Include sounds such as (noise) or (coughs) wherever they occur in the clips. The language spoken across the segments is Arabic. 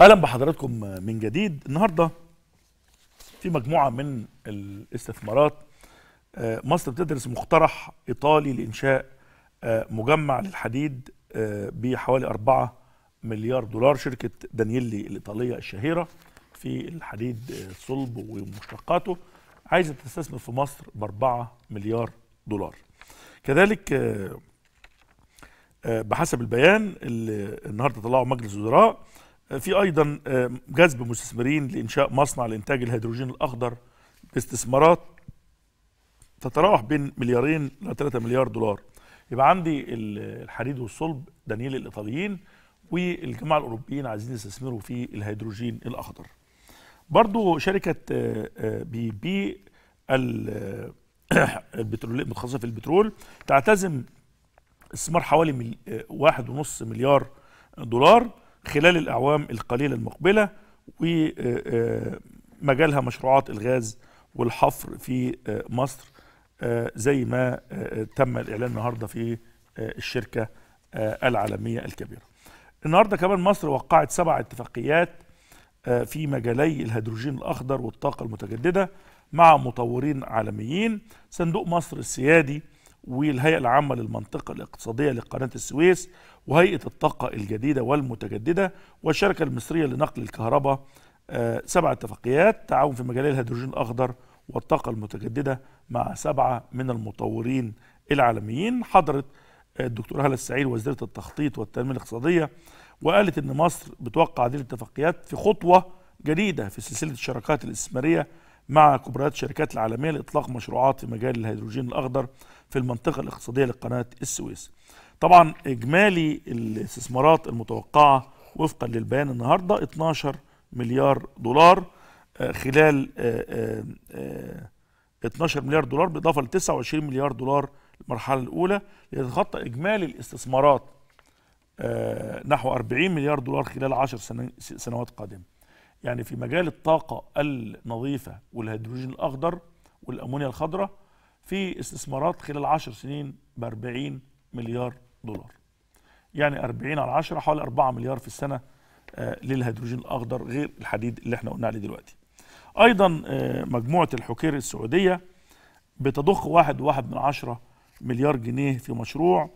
اهلا بحضراتكم من جديد النهارده في مجموعه من الاستثمارات آه، مصر بتدرس مقترح ايطالي لانشاء آه، مجمع للحديد آه، بحوالي 4 مليار دولار شركه دانييلي الايطاليه الشهيره في الحديد الصلب ومشتقاته عايزه تستثمر في مصر ب 4 مليار دولار كذلك بحسب البيان اللي النهارده طلعه مجلس الوزراء في ايضا آه، جذب مستثمرين لانشاء مصنع لانتاج الهيدروجين الاخضر باستثمارات تتراوح بين مليارين ل 3 مليار دولار يبقى عندي الحديد والصلب دانيل الايطاليين والجماعه الاوروبيين عايزين يستثمروا في الهيدروجين الاخضر برضو شركه آه، آه، بي بي (coughs) البترول المتخصصه في البترول تعتزم استثمار حوالي واحد ونص مليار دولار خلال الأعوام القليلة المقبلة ومجالها مشروعات الغاز والحفر في مصر زي ما تم الإعلان النهاردة في الشركة العالمية الكبيرة النهاردة كمان مصر وقعت سبع اتفاقيات في مجالي الهيدروجين الأخضر والطاقة المتجددة مع مطورين عالميين صندوق مصر السيادي والهيئة العامة للمنطقة الاقتصادية لقناة السويس وهيئة الطاقة الجديدة والمتجددة والشركة المصرية لنقل الكهرباء آه، سبع اتفاقيات تعاون في مجال الهيدروجين الأخضر والطاقة المتجددة مع سبعة من المطورين العالميين حضرت آه، الدكتورة هلا السعيد وزيرة التخطيط والتنمية الاقتصادية وقالت أن مصر بتوقع هذه الاتفاقيات في خطوة جديدة في سلسلة الشراكات الاستثمارية مع كبريات الشركات العالمية لإطلاق مشروعات في مجال الهيدروجين الأخضر في المنطقة الاقتصادية لقناة السويس طبعا إجمالي الاستثمارات المتوقعة وفقا للبيان النهاردة 12 مليار دولار آه، خلال 12 آه، آه، مليار دولار بالإضافة ل 29 مليار دولار المرحلة الأولى ليتخطى إجمالي الاستثمارات نحو 40 مليار دولار خلال 10 سنوات قادمة يعني في مجال الطاقة النظيفة والهيدروجين الأخضر والأمونيا الخضراء في استثمارات خلال 10 سنين ب 40 مليار دولار يعني 40 على 10 حوالي 4 مليار في السنة آه، للهيدروجين الأخضر غير الحديد اللي احنا قلنا عليه دلوقتي أيضا آه، مجموعة الحكير السعودية بتضخ واحد واحد من عشرة مليار جنيه في مشروع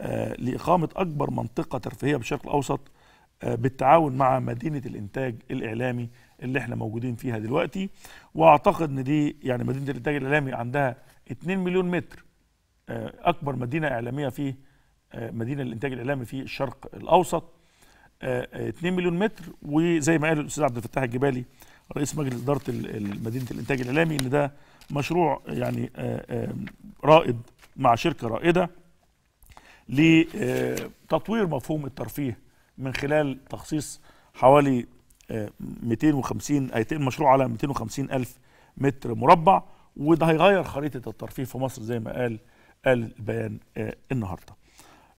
آه، لإقامة أكبر منطقة ترفيهية بالشرق الأوسط بالتعاون مع مدينه الانتاج الاعلامي اللي احنا موجودين فيها دلوقتي واعتقد ان دي يعني مدينه الانتاج الاعلامي عندها 2 مليون متر آه، اكبر مدينه اعلاميه في آه، مدينه الانتاج الاعلامي في الشرق الاوسط 2 آه، مليون متر وزي ما قال الاستاذ عبد الفتاح الجبالي رئيس مجلس اداره مدينه الانتاج الاعلامي ان ده مشروع يعني رائد مع شركه رائده لتطوير مفهوم الترفيه من خلال تخصيص حوالي 250 آه، هيتم مشروع على 250 ألف متر مربع وده هيغير خريطة الترفيه في مصر زي ما قال قال البيان آه، النهارده